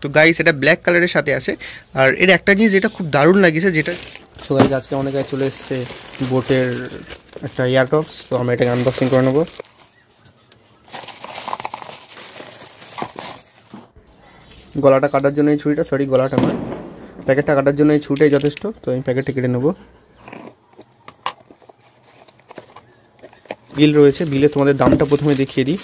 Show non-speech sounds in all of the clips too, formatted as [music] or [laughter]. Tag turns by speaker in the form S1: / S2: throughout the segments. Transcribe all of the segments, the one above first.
S1: তো গাইস এটা ব্ল্যাক কালারের সাথে আছে আর এর একটা জিনিস যেটা খুব দারুণ লাগিয়েছে যেটা তো গাইস আজকে অনেক কাছে চলে এসছে বোটের একটা এয়ারটপস তো আমরা এটাকে আনবক্সিং করে নেব গলাটা কাটার জন্য এই ছুরিটা সরি গলাটা আমার প্যাকেটটা কাটার জন্য এই ছুরিটাই যথেষ্ট তো আমি প্যাকেটটা কেটে নেবো বিল রয়েছে বিলে তোমাদের দামটা প্রথমে দেখিয়ে দিই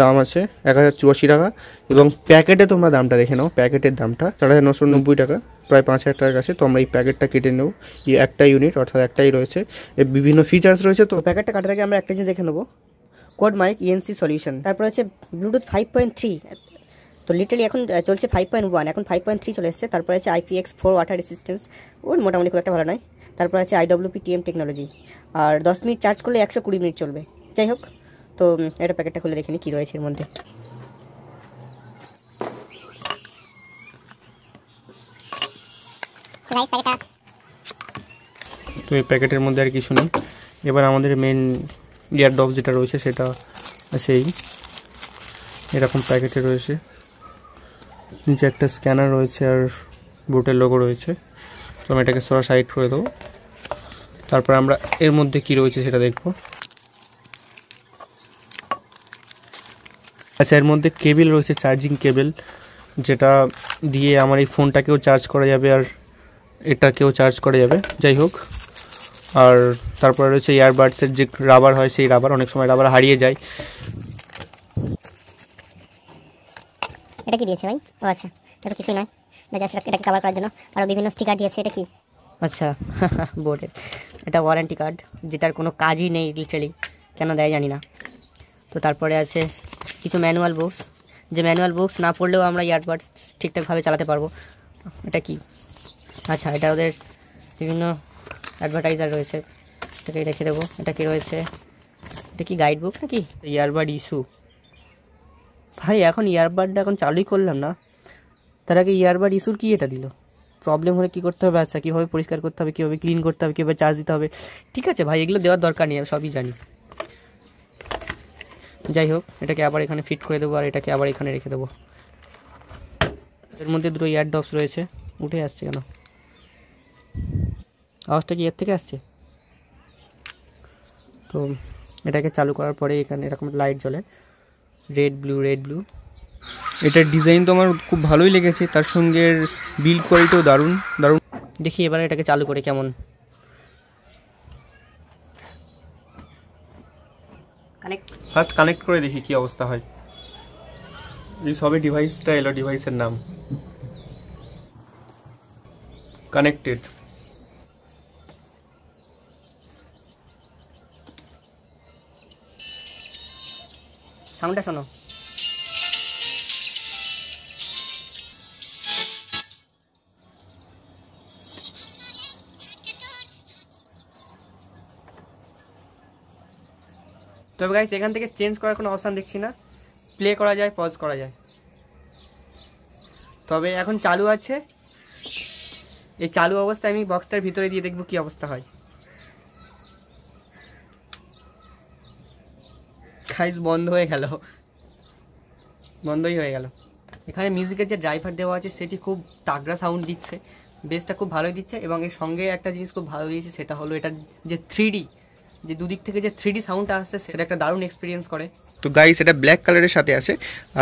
S1: দাম আছে এক হাজার টাকা এবং প্যাকেটে তোমরা দামটা দেখে নাও প্যাকেটের দামটা চার হাজার নশো নব্বই টাকা প্রায় পাঁচ হাজার টাকার কাছে তো আমরা এই প্যাকেটটা কেটে
S2: নেব এই একটা ইউনিট অর্থাৎ একটাই রয়েছে এর বিভিন্ন ফিচার্স রয়েছে তো প্যাকেটটা কাটার আগে আমরা একটা জিনিস দেখে নেবো কোড মাইক ইএনসি সলিউশন তারপর হচ্ছে ব্লুটুথ ফাইভ পয়েন্ট থ্রি তো লিটারলি এখন চলছে ফাইভ পয়েন্ট ওয়ান এখন ফাইভ পয়েন্ট থ্রি চলে এসেছে তারপরে আছে আইপিএক্স ফোর ওয়াটার রেসিস্টেন্স ওর মোটামুটি খুব একটা ভালো নয় তারপর আছে আইডব্লিউপি টিএম টেকনোলজি আর দশ মিনিট চার্জ করলে একশো কুড়ি মিনিট চলবে যাই হোক তো এটা প্যাকেটটা খুলে দেখিনি কী রয়েছে এর মধ্যে
S1: তো এই প্যাকেটের মধ্যে আর কিছু নেই এবার আমাদের মেন ইয়ার ডগ যেটা রয়েছে সেটা সেই এরকম প্যাকেটে রয়েছে নিচে একটা স্ক্যানার রয়েছে আর বোটের লোগো রয়েছে তো আমি এটাকে সরা সাইড করে দেবো তারপর আমরা এর মধ্যে কি রয়েছে সেটা দেখবো আচ্ছা এর মধ্যে কেবেল রয়েছে চার্জিং কেবেল যেটা দিয়ে আমার এই ফোনটাকেও চার্জ করা যাবে আর এটাকেও চার্জ করা যাবে যাই হোক আর তারপরে রয়েছে ইয়ারবাডসের যে রাবার হয় সেই রাবার অনেক সময় রাবার হারিয়ে যায়
S2: এটা কি দিয়েছে ভাই ও আচ্ছা এটা কিছুই নয় জাস্ট এটাকে কভার করার জন্য আরও বিভিন্ন স্টিকার দিয়েছে এটা কি আচ্ছা [laughs] বোর্ডের এটা ওয়ারেন্টি কার্ড যেটার কোনো কাজই নেই লিটারি কেন দেয় জানি না তো তারপরে আছে কিছু ম্যানুয়াল বুকস যে ম্যানুয়াল বুকস না পড়লেও আমরা ইয়ারবাডস ঠিকঠাকভাবে চালাতে পারবো এটা কি আচ্ছা এটা ওদের বিভিন্ন অ্যাডভার্টাইজার রয়েছে এটাকে রেখে দেবো এটা কি রয়েছে এটা কি গাইড বুক নাকি ইয়ারবাড ইস্যু ভাই এখন ইয়ারবাডটা এখন চালুই করলাম না তার আগে ইয়ারবাড ইস্যুর কি এটা দিল প্রবলেম হলে কী করতে হবে আচ্ছা কীভাবে পরিষ্কার করতে হবে কীভাবে ক্লিন করতে হবে কীভাবে চার্জ দিতে হবে ঠিক আছে ভাই এগুলো দেওয়ার দরকার নেই আমি সবই জানি যাই হোক এটাকে আবার এখানে ফিট করে দেবো আর এটাকে আবার এখানে রেখে দেবো এর মধ্যে দুটো ইয়ার ডপস রয়েছে উঠে আসছে কেন আওয়াজটা কি এর থেকে আসছে তো এটাকে চালু করার পরে এখানে এরকম লাইট জ্বলে রেড ব্লু রেড ব্লু এটার ডিজাইন তো আমার খুব ভালোই লেগেছে তার সঙ্গে বিল কোয়ালিটিও দারুণ দারুণ দেখি এবার এটাকে চালু করে কেমন কানেক্ট
S1: ফার্স্ট কানেক্ট করে দেখি কি অবস্থা হয় এই সবে ডিভাইসটা এলো ডিভাইসের নাম কানেক্টেড
S2: সাউন্ডটা শোনো তবে গাইস এখান থেকে চেঞ্জ করার কোনো অপশান দেখছি না প্লে করা যায় পজ করা যায় তবে এখন চালু আছে এই চালু অবস্থায় আমি বক্সটার ভিতরে দিয়ে দেখব কি অবস্থা হয় খাইজ বন্ধ হয়ে গেল বন্ধই হয়ে গেল এখানে মিউজিকের যে ড্রাইভার দেওয়া আছে সেটি খুব তাগড়া সাউন্ড দিচ্ছে বেসটা খুব ভালোই দিচ্ছে এবং এর সঙ্গে একটা জিনিস খুব ভালো দিয়েছে সেটা হলো এটা যে থ্রি যে দুদিক থেকে যে থ্রি সাউন্ডটা আসছে সেটা একটা দারুণ এক্সপিরিয়েন্স করে
S1: তো গাইস এটা ব্ল্যাক কালারের সাথে আছে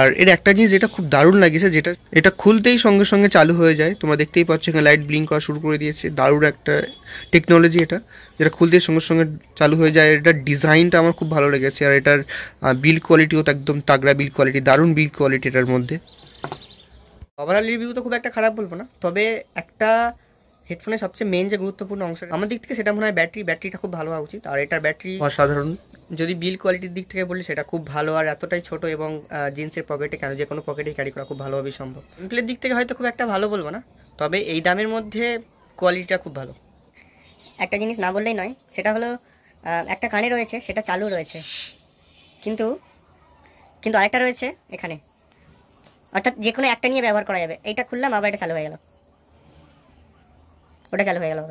S1: আর এর একটা জিনিস যেটা খুব দারুণ লাগিয়েছে যেটা এটা খুলতেই সঙ্গে সঙ্গে চালু হয়ে যায় তোমরা দেখতেই পাচ্ছ এখানে লাইট ব্লিং করা শুরু করে দিয়েছে দারুণ একটা টেকনোলজি এটা যেটা খুলতেই সঙ্গে সঙ্গে চালু হয়ে যায় এটার ডিজাইনটা আমার খুব ভালো লেগেছে আর এটার বিল কোয়ালিটিও তো একদম তাগড়া বিল কোয়ালিটি দারুণ বিল কোয়ালিটি এটার মধ্যে
S2: ওভারঅল রিভিউ তো খুব একটা খারাপ বলবো না তবে একটা হেডফোনের সবচেয়ে মেন যে গুরুত্বপূর্ণ অংশ আমার দিক থেকে সেটা মনে হয় ব্যাটারি ব্যাটারিটা খুব ভালো হওয়া উচিত আর এটার ব্যাটারি অসাধারণ যদি বিল কোয়ালিটির দিক থেকে বলি সেটা খুব ভালো আর এতটাই ছোট এবং জিন্সের পকেটে কেন যে কোনো পকেটে ক্যারি করা খুব ভালোভাবেই সম্ভব প্লের দিক থেকে হয়তো খুব একটা ভালো বলবো না তবে এই দামের মধ্যে কোয়ালিটিটা খুব ভালো একটা জিনিস না বললেই নয় সেটা হলো একটা কানে রয়েছে সেটা চালু রয়েছে কিন্তু কিন্তু আরেকটা রয়েছে এখানে অর্থাৎ যে কোনো একটা নিয়ে ব্যবহার করা যাবে এইটা খুললাম আবার এটা চালু হয়ে গেল ওটা চালু হয়ে গেল